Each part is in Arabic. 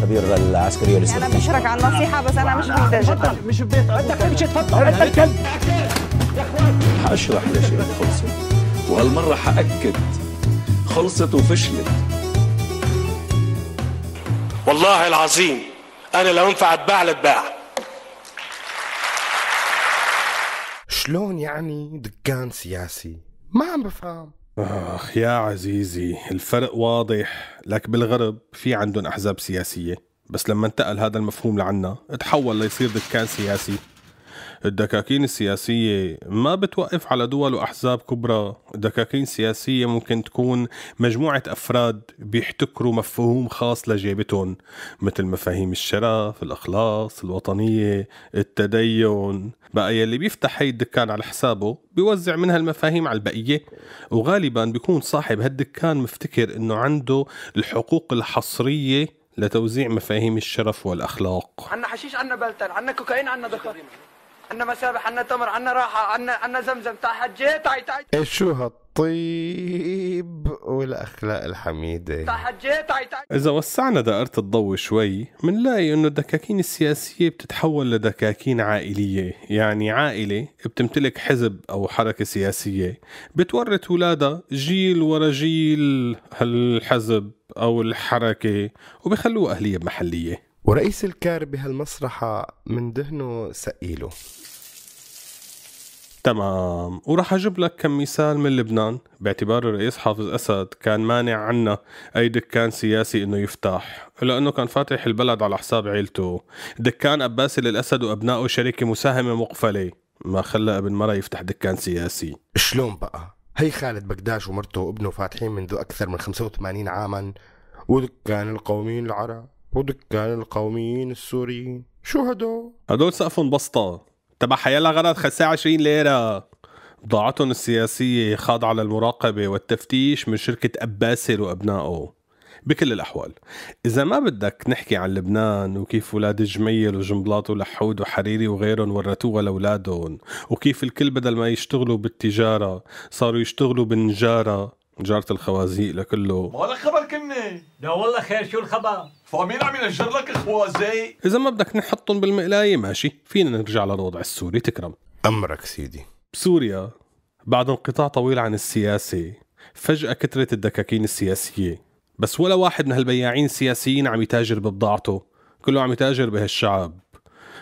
الخبير العسكري الاستراتيجي انا بشرك على النصيحه بس انا مش محتاج مش في بيت بدك تمشي تفضل انت الكلب حاشرح ليش خلصت وهالمره حاكد خلصت وفشلت والله العظيم انا لو انفع اتباع لاتباع شلون يعني دكان سياسي؟ ما عم بفهم آخ يا عزيزي الفرق واضح لك بالغرب في عندهم أحزاب سياسية بس لما انتقل هذا المفهوم لعنا تحول ليصير دكان سياسي الدكاكين السياسية ما بتوقف على دول وأحزاب كبرى دكاكين سياسية ممكن تكون مجموعة أفراد بيحتكروا مفهوم خاص لجيبتهم مثل مفاهيم الشرف الإخلاص الوطنية التدين بقى يلي بيفتح هي الدكان على حسابه بيوزع من هالمفاهيم على البقية وغالبا بيكون صاحب هالدكان مفتكر انه عنده الحقوق الحصرية لتوزيع مفاهيم الشرف والأخلاق عنا حشيش عنا بلتر عنا كوكايين عنا دكر عنا مسابح عنا تمر عنا راحة عنا عنا زمزم تاع حجي تعي تعي شو هالطيب والاخلاق الحميده تاع حجي تعي تعي اذا وسعنا دائره الضوء شوي بنلاقي انه الدكاكين السياسيه بتتحول لدكاكين عائليه يعني عائله بتمتلك حزب او حركه سياسيه بتورث ولادها جيل ورا جيل هالحزب او الحركه وبخلوها اهليه محليه ورئيس الكار بهالمسرحة من دهنه سقيله تمام وراح اجيب لك كم مثال من لبنان باعتبار الرئيس حافظ اسد كان مانع عنا اي دكان سياسي انه يفتح لانه كان فاتح البلد على حساب عيلته دكان عباسي للاسد وابنائه شركه مساهمه مقفله ما خلى ابن مرة يفتح دكان سياسي شلون بقى هي خالد بكداش ومرته وابنه فاتحين منذ اكثر من 85 عاما ودكان القوميين العرب ودكان القوميين السوريين شو هدول؟ هدول سقفهم بسطة تبع حيالها غرض خساها 20 ليرة بضاعتهم السياسية خاضعة للمراقبة والتفتيش من شركة أباسر وأبنائه بكل الأحوال إذا ما بدك نحكي عن لبنان وكيف ولاد جميل وجنبلاط ولحود وحريري وغيرهم ورتوها لأولادهم وكيف الكل بدل ما يشتغلوا بالتجارة صاروا يشتغلوا بالنجارة جارة الخوازيق لكله ما لك خبر كني لا والله خير شو الخبر فمين عم ينجر لك خوازيق اذا ما بدك نحطهم بالمقلايه ماشي فينا نرجع للوضع السوري تكرم امرك سيدي بسوريا بعد انقطاع طويل عن السياسه فجاه كثرت الدكاكين السياسيه بس ولا واحد من هالبياعين السياسيين عم يتاجر ببضاعته كله عم يتاجر بهالشعب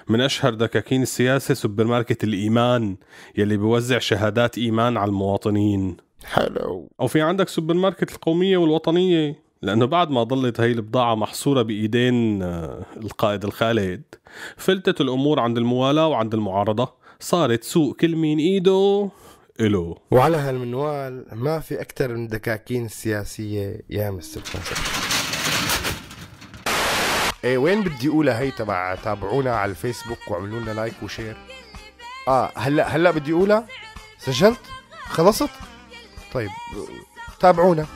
من اشهر دكاكين السياسه سوبر ماركت الايمان يلي بيوزع شهادات ايمان على المواطنين حلو او في عندك سوبر ماركت القوميه والوطنيه لانه بعد ما ضلت هي البضاعه محصوره بايدين آه، القائد الخالد فلتت الامور عند الموالاه وعند المعارضه صارت سوق كل مين ايده إله وعلى هالمنوال ما في أكثر من دكاكين السياسية يا مستر ايه وين بدي اقولها هي تبع تابعونا على الفيسبوك واعملوا لنا لايك وشير اه هلا هلا بدي اقولها سجلت خلصت طيب تابعونا